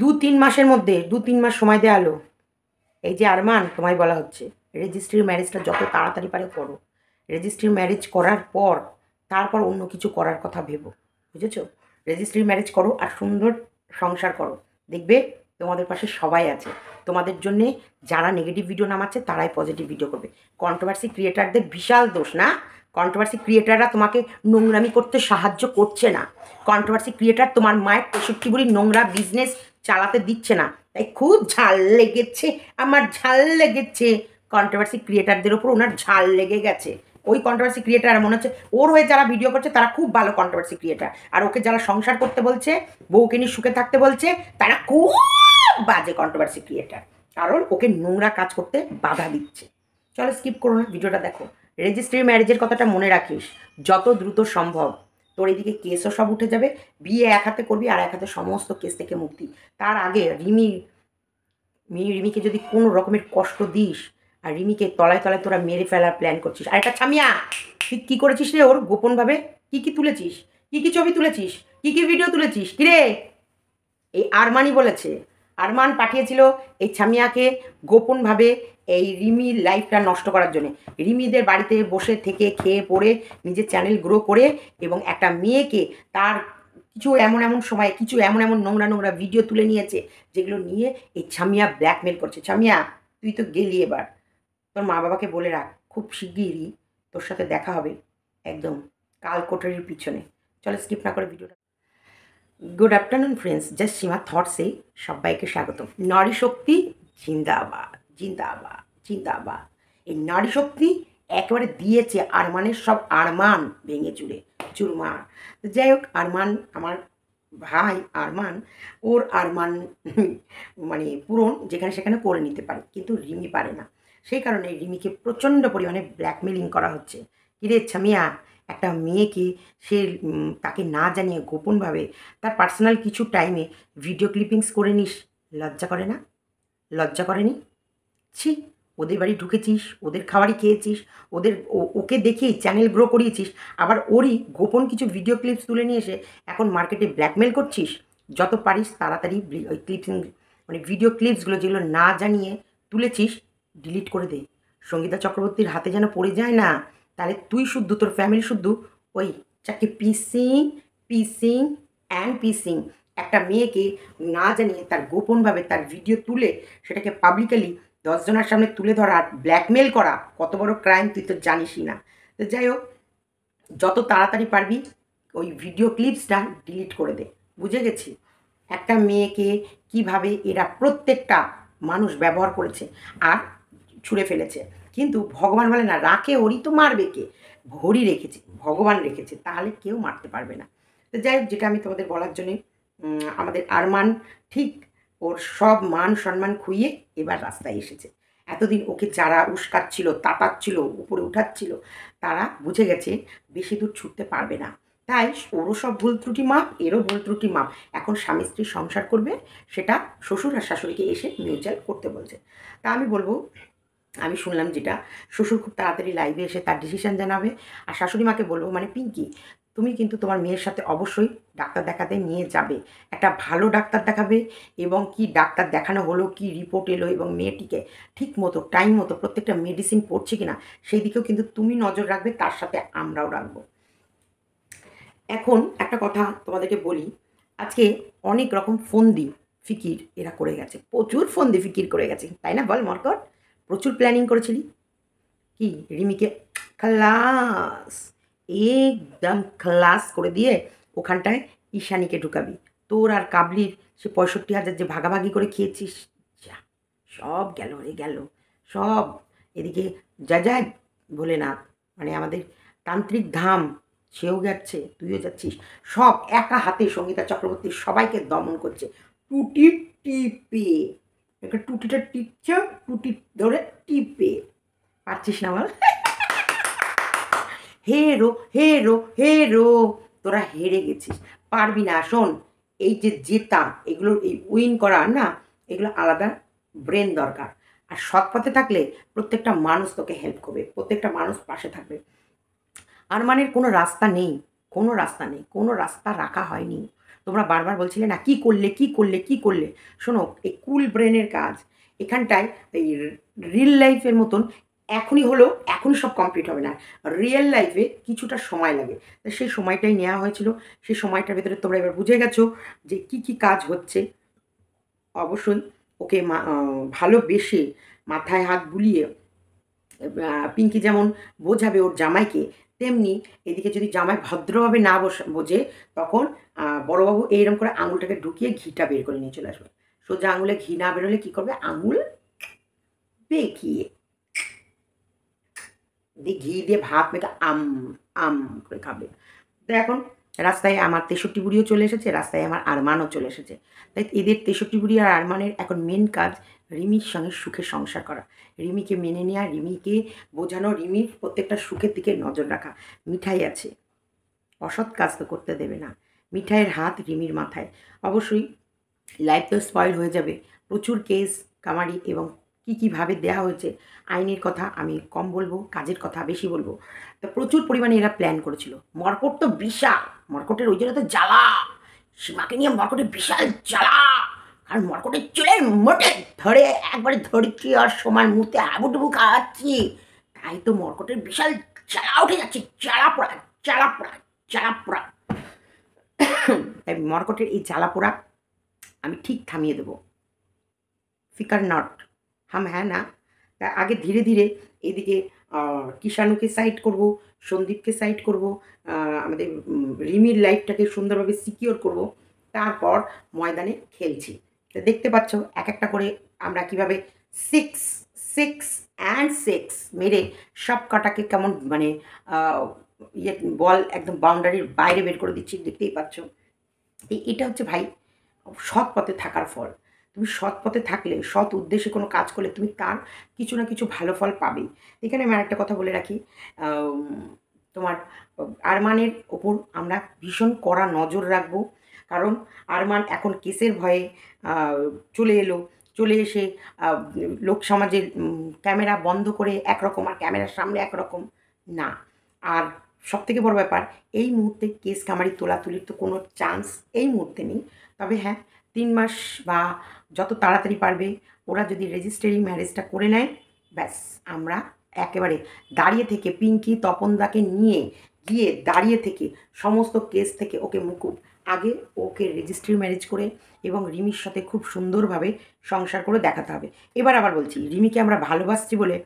দু তিন মাসের মধ্যে দু তিন মাস সময় দেওয়ালো এই যে আরমান তোমায় বলা হচ্ছে রেজিস্ট্রির ম্যারেজটা যত তাড়াতাড়ি পারে করো রেজিস্ট্রির ম্যারেজ করার পর তারপর অন্য কিছু করার কথা ভেবো বুঝেছ রেজিস্ট্রির ম্যারেজ করো আর সুন্দর সংসার করো দেখবে তোমাদের পাশে সবাই আছে তোমাদের জন্যে যারা নেগেটিভ ভিডিও নামাচ্ছে তারাই পজিটিভ ভিডিও করবে কন্ট্রোভার্সি ক্রিয়েটারদের বিশাল দোষ না কন্ট্রোভার্সি ক্রিয়েটাররা তোমাকে নোংরামি করতে সাহায্য করছে না কন্ট্রোভার্সি ক্রিয়েটার তোমার মায়ের তেষট্টি বুড়ি নোংরা বিজনেস চালাতে দিচ্ছে না তাই খুব ঝাল লেগেছে আমার ঝাল লেগেছে কন্ট্রোভার্সি ক্রিয়েটারদের ওপর ওনার ঝাল লেগে গেছে ওই কন্ট্রোভার্সি ক্রিয়েটার মনে হচ্ছে ওর হয়ে যারা ভিডিও করছে তারা খুব ভালো কন্ট্রোভার্সি ক্রিয়েটার আর ওকে যারা সংসার করতে বলছে বউকে নিয়ে সুখে থাকতে বলছে তারা খুব বাজে কন্ট্রোভার্সি ক্রিয়েটার কারণ ওকে নোংরা কাজ করতে বাধা দিচ্ছে চলো স্কিপ করো না ভিডিওটা দেখো রেজিস্ট্রি ম্যারেজের কথাটা মনে রাখিস যত দ্রুত সম্ভব তোর এদিকে কেসও সব উঠে যাবে বিয়ে এক হাতে করবি আর এক হাতে সমস্ত কেস থেকে মুক্তি তার আগে রিমি রিমিকে যদি কোনো রকমের কষ্ট দিস আর রিমিকে তলায় তলায় তোরা মেরে ফেলার প্ল্যান করছিস আর একটা ছামিয়া তুই কী করেছিস রে ওর গোপনভাবে কি কি তুলেছিস কি কি ছবি তুলেছিস কি কি ভিডিও তুলেছিস কিরে এই আরমানি বলেছে আরমান পাঠিয়েছিল এই ছামিয়াকে গোপনভাবে এই রিমির লাইফটা নষ্ট করার জন্য রিমিদের বাড়িতে বসে থেকে খেয়ে পড়ে নিজের চ্যানেল গ্রো করে এবং একটা মেয়েকে তার কিছু এমন এমন সময় কিছু এমন এমন নোংরা নোংরা ভিডিও তুলে নিয়েছে যেগুলো নিয়ে এই ছামিয়া ব্ল্যাকমেল করছে ছামিয়া তুই তো গেলি এবার তোর মা বাবাকে বলে রাখ খুব শিগগিরই তোর সাথে দেখা হবে একদম কাল কোঠরির পিছনে চলো স্কিপ না করে ভিডিওটা good afternoon friends just Seema থটসে সবাইকে স্বাগত নারী শক্তি জিন্দাবাদ জিন্দাবাদ জিন্দাবাদ এই নারী শক্তি একেবারে দিয়েছে আরমানের সব আরমান ভেঙে চুড়ে চুরমা যাই হোক আরমান আমার ভাই আরমান ওর আরমান মানে পূরণ যেখানে সেখানে করে নিতে পারে কিন্তু রিমি পারে না সেই কারণে রিমিকে প্রচণ্ড পরিমাণে ব্ল্যাকমেলিং করা হচ্ছে কিরে ছামিয়া একটা মেয়েকে সে তাকে না জানিয়ে গোপনভাবে তার পার্সোনাল কিছু টাইমে ভিডিও ক্লিপিংস করে নিস লজ্জা করে না লজ্জা করেনি ছি ওদের বাড়ি ঢুকেছিস ওদের খাবারই খেয়েছিস ওদের ওকে দেখিয়েই চ্যানেল গ্রো করিয়েছিস আবার ওরই গোপন কিছু ভিডিও ক্লিপস তুলে নিয়ে এসে এখন মার্কেটে ব্ল্যাকমেল করছিস যত পারিস তাড়াতাড়ি ওই ক্লিপসিং মানে ভিডিও ক্লিপসগুলো যেগুলো না জানিয়ে তুলেছিস ডিলিট করে দে সঙ্গীতা চক্রবর্তীর হাতে যেন পড়ে যায় না তাহলে তুই শুদ্ধ তোর ফ্যামিলি শুদ্ধ ওই চারটি পিসিং পিসিং অ্যান্ড পিসিং একটা মেয়েকে না জানিয়ে তার গোপনভাবে তার ভিডিও তুলে সেটাকে পাবলিকালি দশজনের সামনে তুলে ধরা ব্ল্যাকমেল করা কত বড় ক্রাইম তুই তো জানিসই না তো যাই হোক যত তাড়াতাড়ি পারবি ওই ভিডিও ক্লিপসটা ডিলিট করে দে বুঝে গেছি একটা মেয়েকে কিভাবে এরা প্রত্যেকটা মানুষ ব্যবহার করেছে আর ছুঁড়ে ফেলেছে কিন্তু ভগবান বলে না রাখে ওরই তো মারবে কে ঘড়ি রেখেছে ভগবান রেখেছে তাহলে কেউ মারতে পারবে না তো যাই হোক যেটা আমি তোমাদের বলার জন্যে আমাদের আরমান ঠিক ওর সব মান সম্মান খুইয়ে এবার রাস্তায় এসেছে এতদিন ওকে যারা উস্কাচ্ছিল তাতাচ্ছিল উপরে উঠাচ্ছিল তারা বুঝে গেছে বেশি দূর ছুটতে পারবে না তাই ওরও সব ভুল ত্রুটি মাপ এরও ভুল ত্রুটি মাপ এখন স্বামী স্ত্রী সংসার করবে সেটা শ্বশুর আর শাশুড়িকে এসে মিউচুয়াল করতে বলছে তা আমি বলবো আমি শুনলাম যেটা শ্বশুর খুব তাড়াতাড়ি লাইভে এসে তার ডিসিশান জানাবে আর শাশুড়ি মাকে বলবো মানে পিঙ্কি তুমি কিন্তু তোমার মেয়ের সাথে অবশ্যই ডাক্তার দেখাতে নিয়ে যাবে একটা ভালো ডাক্তার দেখাবে এবং কি ডাক্তার দেখানো হলো কি রিপোর্ট এলো এবং মেয়েটিকে ঠিক মতো টাইম মতো প্রত্যেকটা মেডিসিন পড়ছে কিনা সেই দিকেও কিন্তু তুমি নজর রাখবে তার সাথে আমরাও রাখবো এখন একটা কথা তোমাদেরকে বলি আজকে অনেক রকম ফোন দি ফিকির এরা করে গেছে প্রচুর ফোন দিয়ে ফিকির করে গেছে তাই না বল মরকট প্রচুর প্ল্যানিং করেছিলি কি রিমিকে খালাস একদম খালাস করে দিয়ে ওখানটায় ঈশানিকে ঢুকাবি তোর আর কাবলির সে পঁয়ষট্টি হাজার যে ভাগাভাগি করে খেয়েছিস যা সব গেল রে গেল সব এদিকে যা যা ভোলেনাথ মানে আমাদের তান্ত্রিক ধাম সেও যাচ্ছে তুইও যাচ্ছিস সব একা হাতে সঙ্গীতা চক্রবর্তী সবাইকে দমন করছে টুটি টিপে একটা টুটিটা টিপছ টুটি ধরে টিপে পারছিস না আমার হে রো হে রো হে রো তোরা হেরে গেছিস পারবি না শোন এই যে জেতা এগুলোর এই উইন করা না এগুলো আলাদা ব্রেন দরকার আর সৎ পথে থাকলে প্রত্যেকটা মানুষ তোকে হেল্প করবে প্রত্যেকটা মানুষ পাশে থাকবে আর মানের কোনো রাস্তা নেই কোনো রাস্তা নেই কোনো রাস্তা রাখা হয়নি তোমরা বারবার বলছিলে না কি করলে কি করলে কি করলে শোনো এই কুল ব্রেনের কাজ এখানটায় এই রিল লাইফের মতন এখনই হলো এখনই সব কমপ্লিট হবে না রিয়েল লাইফে কিছুটা সময় লাগে সেই সময়টাই নেওয়া হয়েছিল সেই সময়টার ভিতরে তোমরা এবার বুঝে গেছো যে কি কি কাজ হচ্ছে অবশ্যই ওকে ভালোবেসে মাথায় হাত বুলিয়ে পিঙ্কি যেমন বোঝাবে ওর জামাইকে তেমনি এদিকে যদি জামাই ভদ্রভাবে না বোঝে তখন বড়োবাবু এইরকম করে আঙুলটাকে ঢুকিয়ে ঘিটা বের করে নিয়ে চলে আসবে সোজা আঙুলে ঘি না বেরোলে কী করবে আঙুল বেঁকিয়ে দিয়ে ঘি দিয়ে ভাত মেখে আম আম করে খাবে তো এখন রাস্তায় আমার তেষট্টি বুড়িও চলে এসেছে রাস্তায় আমার আরমানও চলে এসেছে তাই এদের তেষট্টি বুড়ি আর আরমানের এখন মেন কাজ রিমির সঙ্গে সুখে সংসার করা রিমিকে মেনে নেওয়া রিমিকে বোঝানো রিমির প্রত্যেকটা সুখের দিকে নজর রাখা মিঠাই আছে অসৎ কাজ তো করতে দেবে না মিঠাইয়ের হাত রিমির মাথায় অবশ্যই লাইফ তো স্পয়েল হয়ে যাবে প্রচুর কেস কামারি এবং কী কীভাবে দেওয়া হয়েছে আইনের কথা আমি কম বলবো কাজের কথা বেশি বলবো তো প্রচুর পরিমাণে এরা প্ল্যান করেছিল মর্কট তো বিশাল মর্কটের ওই জন্য তো জ্বালা সীমাকে নিয়ে মর্কটের বিশাল জ্বালা আর মরকটে চুলের মোটে ধরে একবারে ধরছি আর সমান মুতে হাবুডুবু খাওয়াচ্ছি তাই তো মরকটের বিশাল চালা উঠে যাচ্ছে চালা পোড়া চালা পোড়া চালা পোড়া তাই মরকটের এই চালা পোড়া আমি ঠিক থামিয়ে দেবো ফিকার নট হাম হ্যাঁ না তা আগে ধীরে ধীরে এদিকে কিষাণুকে সাইড করব সন্দীপকে সাইড করব আমাদের রিমির লাইফটাকে সুন্দরভাবে সিকিওর করব তারপর ময়দানে খেলছি দেখতে পাচ্ছ এক একটা করে আমরা কিভাবে সিক্স সিক্স অ্যান্ড সিক্স মেরে সব কাটাকে কেমন মানে ইয়ে বল একদম বাউন্ডারির বাইরে বের করে দিচ্ছি দেখতেই পাচ্ছ এটা হচ্ছে ভাই সৎ পথে থাকার ফল তুমি সৎ পথে থাকলে সৎ উদ্দেশ্যে কোনো কাজ করলে তুমি তার কিছু না কিছু ভালো ফল পাবেই এখানে আমি আরেকটা কথা বলে রাখি তোমার আরমানের ওপর আমরা ভীষণ কড়া নজর রাখবো কারণ আরমান এখন কেসের ভয়ে চলে এলো চলে এসে লোক সমাজে ক্যামেরা বন্ধ করে একরকম আর ক্যামেরার সামনে একরকম না আর সব থেকে বড় ব্যাপার এই মুহূর্তে কেস কামারি তোলাতুলির তো কোনো চান্স এই মুহূর্তে নেই তবে হ্যাঁ তিন মাস বা যত তাড়াতাড়ি পারবে ওরা যদি রেজিস্ট্রি ম্যারেজটা করে নেয় ব্যাস আমরা একেবারে দাঁড়িয়ে থেকে পিঙ্কি তপনদাকে নিয়ে গিয়ে দাঁড়িয়ে থেকে সমস্ত কেস থেকে ওকে মুকুব আগে ওকে রেজিস্ট্রি ম্যারেজ করে এবং রিমির সাথে খুব সুন্দরভাবে সংসার করে দেখাতে হবে এবার আবার বলছি রিমিকে আমরা ভালোবাসছি বলে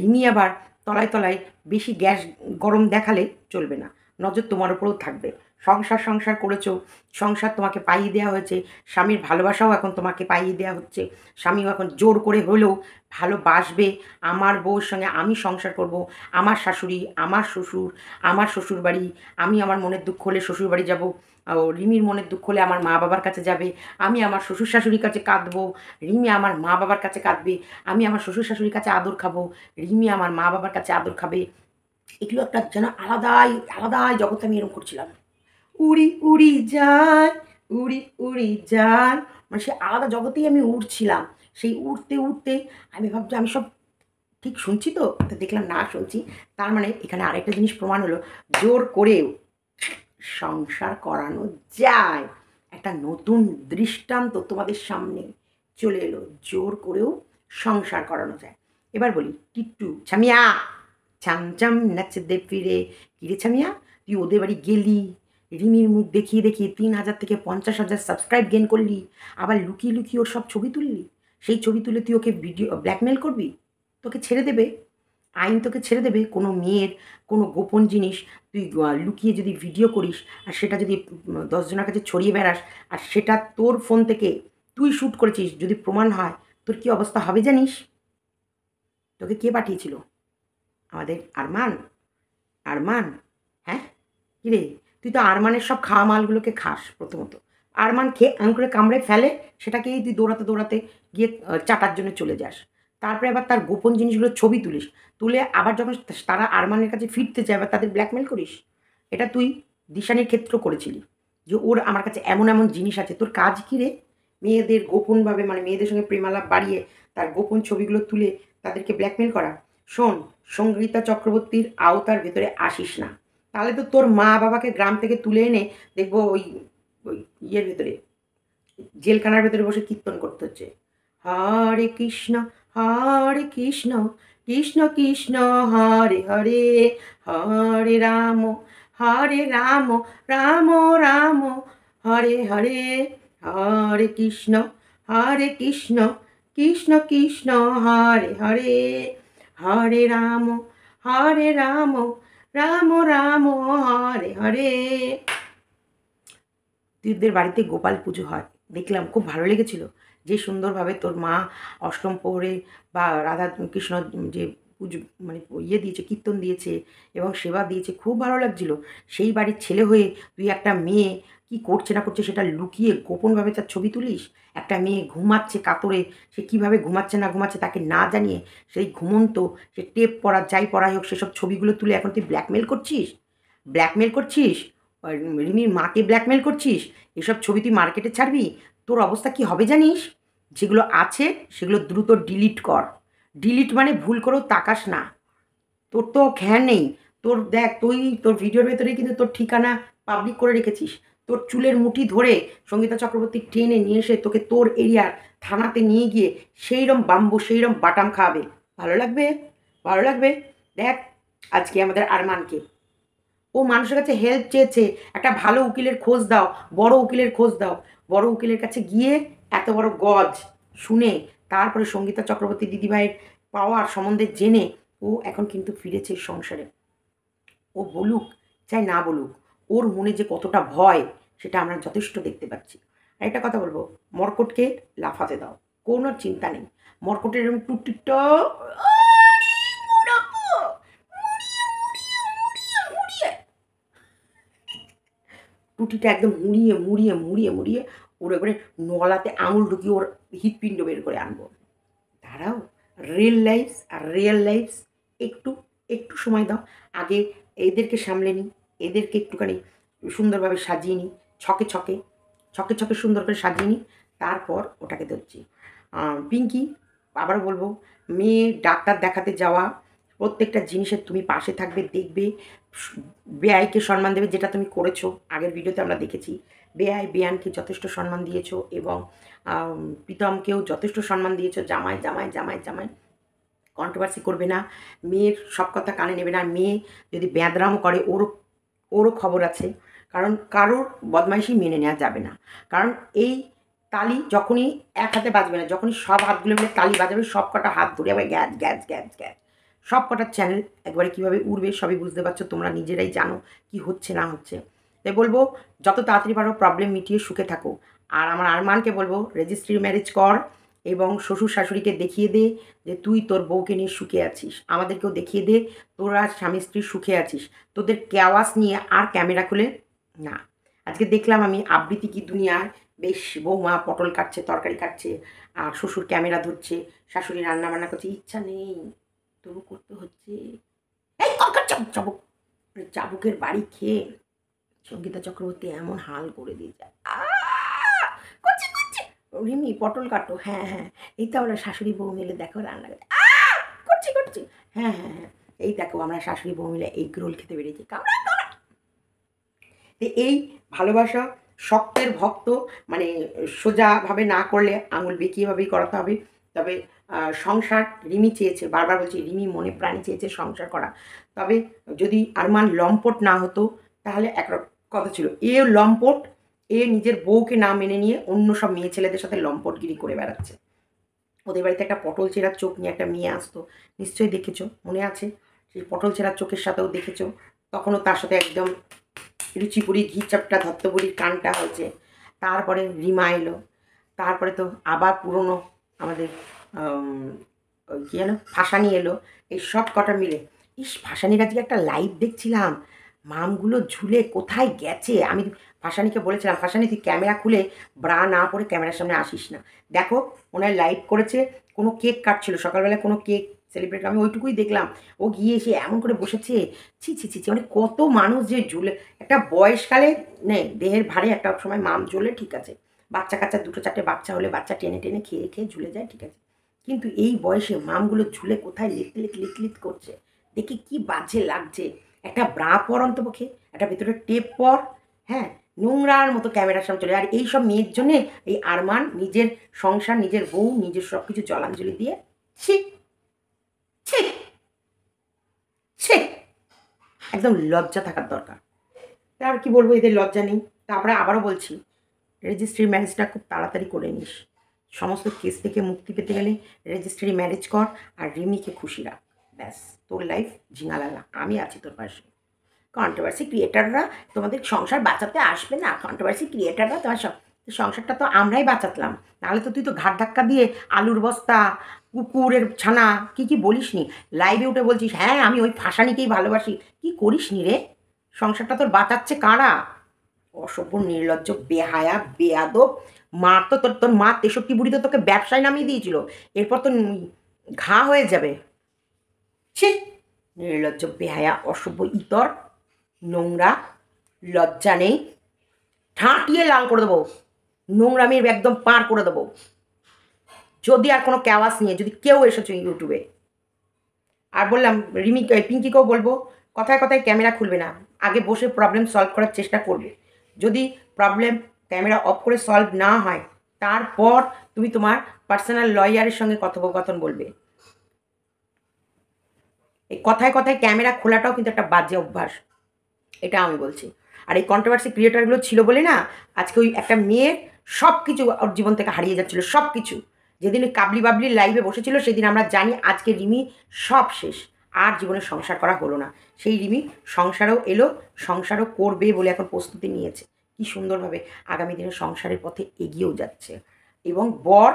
রিমি আবার তলায় তলায় বেশি গ্যাস গরম দেখালে চলবে না নজর তোমার উপরেও থাকবে সংসার সংসার করেছো সংসার তোমাকে পাইয়ে দেওয়া হয়েছে স্বামীর ভালোবাসাও এখন তোমাকে পাইয়ে দেওয়া হচ্ছে স্বামীও এখন জোর করে হলেও ভালোবাসবে আমার বউর সঙ্গে আমি সংসার করব আমার শাশুড়ি আমার শ্বশুর আমার শ্বশুর বাড়ি আমি আমার মনের দুঃখ হলে শ্বশুর বাড়ি যাবো রিমির মনের দুঃখ হলে আমার মা বাবার কাছে যাবে আমি আমার শ্বশুর শাশুড়ির কাছে কাঁদবো রিমি আমার মা বাবার কাছে কাঁদবে আমি আমার শ্বশুর শাশুড়ির কাছে আদর খাবো রিমি আমার মা বাবার কাছে আদর খাবে এগুলো একটা যেন আলাদাই আলাদাই জগতে আমি এরকম করছিলাম উড়ি উড়ি যায় উড়ি উড়ি যায় মানে সে আলাদা জগতেই আমি উড়ছিলাম সেই উঠতে উঠতে আমি ভাবছি আমি সব ঠিক শুনছি তো দেখলাম না শুনছি তার মানে এখানে আরেকটা জিনিস প্রমাণ হলো জোর করেও সংসার করানো যায় একটা নতুন দৃষ্টান্ত তোমাদের সামনে চলে এলো জোর করেও সংসার করানো যায় এবার বলি টিট্টু ছামিয়া ছামছাম নাচতে ফিরে কিরে ছামিয়া তুই ওদের বাড়ি গেলি রিমির মুখ দেখিয়ে দেখিয়ে তিন হাজার থেকে পঞ্চাশ হাজার সাবস্ক্রাইব গেন করলি আবার লুকিয়ে লুকিয়ে ওর সব ছবি তুললি সেই ছবি তুলে তুই ওকে ভিডিও ব্ল্যাকমেল করবি তোকে ছেড়ে দেবে আইন তোকে ছেড়ে দেবে কোনো মেয়ের কোনো গোপন জিনিস তুই লুকিয়ে যদি ভিডিও করিস আর সেটা যদি দশজনের কাছে ছড়িয়ে বেড়াস আর সেটা তোর ফোন থেকে তুই শ্যুট করেছিস যদি প্রমাণ হয় তোর কি অবস্থা হবে জানিস তোকে কে পাঠিয়েছিল আমাদের আরমান আরমান হ্যাঁ কিরে তুই তো আরমানের সব খাওয়া মালগুলোকে খাস প্রথমত আরমান খেয়ে এমন করে কামড়ে ফেলে সেটাকেই তুই দৌড়াতে দৌড়াতে গিয়ে চাটার জন্য চলে যাস তারপরে আবার তার গোপন জিনিসগুলো ছবি তুলিস তুলে আবার যখন তারা আরমানের কাছে ফিরতে যায় বা তাদের ব্ল্যাকমেল করিস এটা তুই দিশানির ক্ষেত্র করেছিলি যে ওর আমার কাছে এমন এমন জিনিস আছে তোর কাজ কিরে রে মেয়েদের গোপনভাবে মানে মেয়েদের সঙ্গে প্রেমালাপ বাড়িয়ে তার গোপন ছবিগুলো তুলে তাদেরকে ব্ল্যাকমেল করা শোন সঙ্গীতা চক্রবর্তীর আওতার ভেতরে আসিস না তাহলে তো তোর মা বাবাকে গ্রাম থেকে তুলে এনে দেখবো ওই ওই ইয়ের ভেতরে জেলখানার ভেতরে বসে কীর্তন করতে হচ্ছে হরে কৃষ্ণ হরে কৃষ্ণ কৃষ্ণ কৃষ্ণ হরে হরে হরে রাম হরে রাম রাম রাম হরে হরে হরে কৃষ্ণ হরে কৃষ্ণ কৃষ্ণ কৃষ্ণ হরে হরে হরে রাম হরে রাম রাম রাম হরে হরে তুইদের বাড়িতে গোপাল পুজো হয় দেখলাম খুব ভালো লেগেছিল যে সুন্দরভাবে তোর মা অষ্টম পোহরে বা রাধা কৃষ্ণ যে পুজো মানে ইয়ে দিয়েছে কীর্তন দিয়েছে এবং সেবা দিয়েছে খুব ভালো লাগছিল সেই বাড়ির ছেলে হয়ে তুই একটা মেয়ে কি করছে না করছে সেটা লুকিয়ে গোপনভাবে তার ছবি তুলিস একটা মেয়ে ঘুমাচ্ছে কাতরে সে কিভাবে ঘুমাচ্ছে না ঘুমাচ্ছে তাকে না জানিয়ে সেই ঘুমন্ত সে টেপ পরা যাই পড়াই হোক সেসব ছবিগুলো তুলে এখন তুই ব্ল্যাকমেল করছিস ব্ল্যাকমেল করছিস রিমির মাকে ব্ল্যাকমেল করছিস এসব ছবি তুই মার্কেটে ছাড়বি তোর অবস্থা কি হবে জানিস যেগুলো আছে সেগুলো দ্রুত ডিলিট কর ডিলিট মানে ভুল করেও তাকাস না তোর তো খ্যান নেই তোর দেখ তুই তোর ভিডিওর ভেতরে কিন্তু তোর ঠিকানা পাবলিক করে রেখেছিস তোর চুলের মুঠি ধরে সঙ্গীতা চক্রবর্তী ট্রেনে নিয়ে এসে তোকে তোর এরিয়ার থানাতে নিয়ে গিয়ে সেইরম বাম্বু সেইরম বাটাম খাওয়াবে ভালো লাগবে ভালো লাগবে দেখ আজকে আমাদের আরমানকে ও মানুষের কাছে হেল্প চেয়েছে একটা ভালো উকিলের খোঁজ দাও বড় উকিলের খোঁজ দাও বড় উকিলের কাছে গিয়ে এত বড় গজ শুনে তারপরে সঙ্গীতা চক্রবর্তী দিদিভাইয়ের পাওয়ার সম্বন্ধে জেনে ও এখন কিন্তু ফিরেছে সংসারে ও বলুক চাই না বলুক ওর মনে যে কতটা ভয় সেটা আমরা যথেষ্ট দেখতে পাচ্ছি আর একটা কথা বলবো মর্কটকে লাফাতে দাও কোনো চিন্তা নেই মর্কটের এরকম টুকটিকটা টুটিটা একদম মুড়িয়ে মুড়িয়ে মুড়িয়ে মুড়িয়ে ওরে করে নলাতে আঙুল ঢুকিয়ে ওর হৃৎপিণ্ড বের করে আনবো দাঁড়াও রিয়েল লাইফস আর রিয়েল লাইফস একটু একটু সময় দাও আগে এদেরকে সামলে নিই এদেরকে একটুখানি সুন্দরভাবে সাজিয়ে নিই ছকে ছকে ছকে ছকে সুন্দর করে সাজিয়ে নিই তারপর ওটাকে ধরছি পিঙ্কি আবার বলবো মেয়ে ডাক্তার দেখাতে যাওয়া প্রত্যেকটা জিনিসের তুমি পাশে থাকবে দেখবে বেআইকে সম্মান দেবে যেটা তুমি করেছো আগের ভিডিওতে আমরা দেখেছি বেআই বেয়ানকে যথেষ্ট সম্মান দিয়েছো এবং প্রীতমকেও যথেষ্ট সম্মান দিয়েছো জামাই জামাই জামাই জামাই কন্ট্রোভার্সি করবে না মেয়ের সব কথা কানে নেবে না মেয়ে যদি ব্যাদরামও করে ওরও ওরও খবর আছে কারণ কারোর বদমাইশি মেনে নেওয়া যাবে না কারণ এই তালি যখনই এক হাতে বাজবে না যখনই সব হাতগুলো মিলে তালি বাজাবে সব কটা হাত ধরে আবার গ্যাস গ্যাস গ্যাস গ্যাস সব কটা চ্যানেল একবারে কীভাবে উড়বে সবই বুঝতে পারছো তোমরা নিজেরাই জানো কি হচ্ছে না হচ্ছে তাই বলবো যত তাড়াতাড়ি পারো প্রবলেম মিটিয়ে সুখে থাকো আর আমার আরমানকে বলবো রেজিস্ট্রি ম্যারেজ কর এবং শ্বশুর শাশুড়িকে দেখিয়ে দে যে তুই তোর বউকে নিয়ে সুখে আছিস আমাদেরকেও দেখিয়ে দে তোরা স্বামী স্ত্রী সুখে আছিস তোদের ক্যাওয়াস নিয়ে আর ক্যামেরা খুলে না আজকে দেখলাম আমি আবৃত্তি কি দুনিয়ার বেশ বৌমা পটল কাটছে তরকারি কাটছে আর শ্বশুর ক্যামেরা ধরছে শাশুড়ি রান্না বান্না করছে ইচ্ছা নেই তবু করতে হচ্ছে এই চাবুক চাবুক মানে চাবুকের বাড়ি খেয়ে সঙ্গীতা চক্রবর্তী এমন হাল করে দিয়ে যায় রিমি পটল কাটো হ্যাঁ হ্যাঁ এই তো আমরা শাশুড়ি বউ মিলে দেখো রান্না করে করছি করছি হ্যাঁ হ্যাঁ হ্যাঁ এই দেখো আমরা শাশুড়ি বউ মিলে এগ রোল খেতে বেরিয়েছি কামড়া তো এই ভালোবাসা শক্তের ভক্ত মানে সোজাভাবে না করলে আঙুল বিকিয়েভাবেই করাতে হবে তবে সংসার রিমি চেয়েছে বারবার বলছি রিমি মনে প্রাণী চেয়েছে সংসার করা তবে যদি আরমান লম্পট না হতো তাহলে একরকম কথা ছিল এ লম্পট এ নিজের বউকে না মেনে নিয়ে অন্য সব মেয়ে ছেলেদের সাথে লম্পটগিরি করে বেড়াচ্ছে ওদের বাড়িতে একটা পটল চেরার চোখ নিয়ে একটা মেয়ে আসতো নিশ্চয়ই দেখেছো মনে আছে সেই পটল চেরার চোখের সাথেও দেখেছো তখনও তার সাথে একদম লুচিপুরি ঘি চপটা ধত্তপুরির কানটা হয়েছে তারপরে রিমা এলো তারপরে তো আবার পুরনো আমাদের কী যেন ফাঁসানি এলো এই সব কটা মিলে ইস ফাঁসানির আজকে একটা লাইভ দেখছিলাম মামগুলো ঝুলে কোথায় গেছে আমি ফাঁসানিকে বলেছিলাম ফাঁসানি তুই ক্যামেরা খুলে ব্রা না পরে ক্যামেরার সামনে আসিস না দেখো ওনার লাইভ করেছে কোনো কেক কাটছিল সকালবেলা কোনো কেক সেলিব্রেট আমি ওইটুকুই দেখলাম ও গিয়ে সে এমন করে বসেছে ছি ছি ছি ছি মানে কত মানুষ যে ঝুলে একটা বয়সকালে নেই দেহের ভারে একটা সময় মাম জ্বলে ঠিক আছে বাচ্চা কাচ্চা দুটো চারটে বাচ্চা হলে বাচ্চা টেনে টেনে খেয়ে খেয়ে ঝুলে যায় ঠিক আছে কিন্তু এই বয়সে মামগুলো ঝুলে কোথায় লিকলিক লিখ করছে দেখে কি বাজে লাগছে একটা ব্রা পর অন্তপক্ষে একটা ভিতরে টেপ পর হ্যাঁ নোংরার মতো ক্যামেরার সামনে চলে আর এই সব মেয়ের জন্যে এই আরমান নিজের সংসার নিজের বউ নিজের সব কিছু জলাঞ্জলি দিয়ে ছি ছি একদম লজ্জা থাকার দরকার আর কি বলবো এদের লজ্জা নেই তারপরে আবারও বলছি রেজিস্ট্রি ম্যারেজটা খুব তাড়াতাড়ি করে নিস সমস্ত কেস থেকে মুক্তি পেতে গেলে রেজিস্ট্রি ম্যারেজ কর আর রিমিকে খুশি রাখ ব্যাস তোর লাইফ ঝিঙালালা আমি আছি তোর পাশে কন্ট্রোভার্সি ক্রিয়েটাররা তোমাদের সংসার বাঁচাতে আসবে না কন্ট্রোভার্সি ক্রিয়েটাররা তোমার সব সংসারটা তো আমরাই বাঁচাতলাম নাহলে তো তুই তো ঘাট ধাক্কা দিয়ে আলুর বস্তা কুকুরের ছানা কি কি বলিস নি লাইভে উঠে বলছিস হ্যাঁ আমি ওই ফাঁসানিকেই ভালোবাসি কি করিস নি রে সংসারটা তোর বাঁচাচ্ছে কারা অসভ্য নির্লজ্জ বেহায়া বেয়াদব মা তো তোর তোর মা তেষট্টি বুড়ি তো তোকে ব্যবসায় নামিয়ে দিয়েছিল এরপর তো ঘা হয়ে যাবে ছি নির্লজ্জ বেহায়া অসভ্য ইতর নোংরা লজ্জা নেই ঠাঁটিয়ে লাল করে দেবো নোংরামি একদম পার করে দেবো যদি আর কোনো ক্যাওয়াস নিয়ে যদি কেউ এসেছো ইউটিউবে আর বললাম রিমি পিঙ্কিকেও বলবো কথায় কথায় ক্যামেরা খুলবে না আগে বসে প্রবলেম সলভ করার চেষ্টা করবে যদি প্রবলেম ক্যামেরা অফ করে সলভ না হয় তারপর তুমি তোমার পার্সোনাল লয়ারের সঙ্গে কথোপকথন বলবে এই কথায় কথায় ক্যামেরা খোলাটাও কিন্তু একটা বাজে অভ্যাস এটা আমি বলছি আর এই কন্ট্রোভার্সি ক্রিয়েটারগুলো ছিল বলে না আজকে ওই একটা মেয়ের সব কিছু ওর জীবন থেকে হারিয়ে যাচ্ছিলো সব কিছু যেদিন ওই কাবলি বাবলি লাইভে বসেছিল সেদিন আমরা জানি আজকে রিমি সব শেষ আর জীবনে সংসার করা হলো না সেই রিমি সংসারও এলো সংসারও করবে বলে এখন প্রস্তুতি নিয়েছে কি সুন্দরভাবে আগামী দিনে সংসারের পথে এগিয়েও যাচ্ছে এবং বর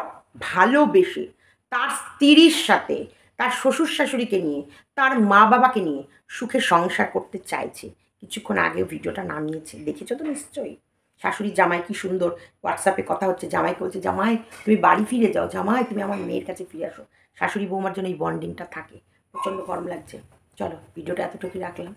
ভালোবেসে তার স্ত্রীর সাথে তার শ্বশুর শাশুড়িকে নিয়ে তার মা বাবাকে নিয়ে সুখে সংসার করতে চাইছে কিছুক্ষণ আগেও ভিডিওটা নামিয়েছে দেখেছো তো নিশ্চয়ই শাশুড়ি জামাই কি সুন্দর হোয়াটসঅ্যাপে কথা হচ্ছে জামাইকে বলছে জামাই তুমি বাড়ি ফিরে যাও জামাই তুমি আমার মেয়ের কাছে ফিরে আসো শাশুড়ি বৌমার জন্য এই বন্ডিংটা থাকে প্রচণ্ড গরম লাগছে চলো ভিডিওটা এতটুকুই রাখলাম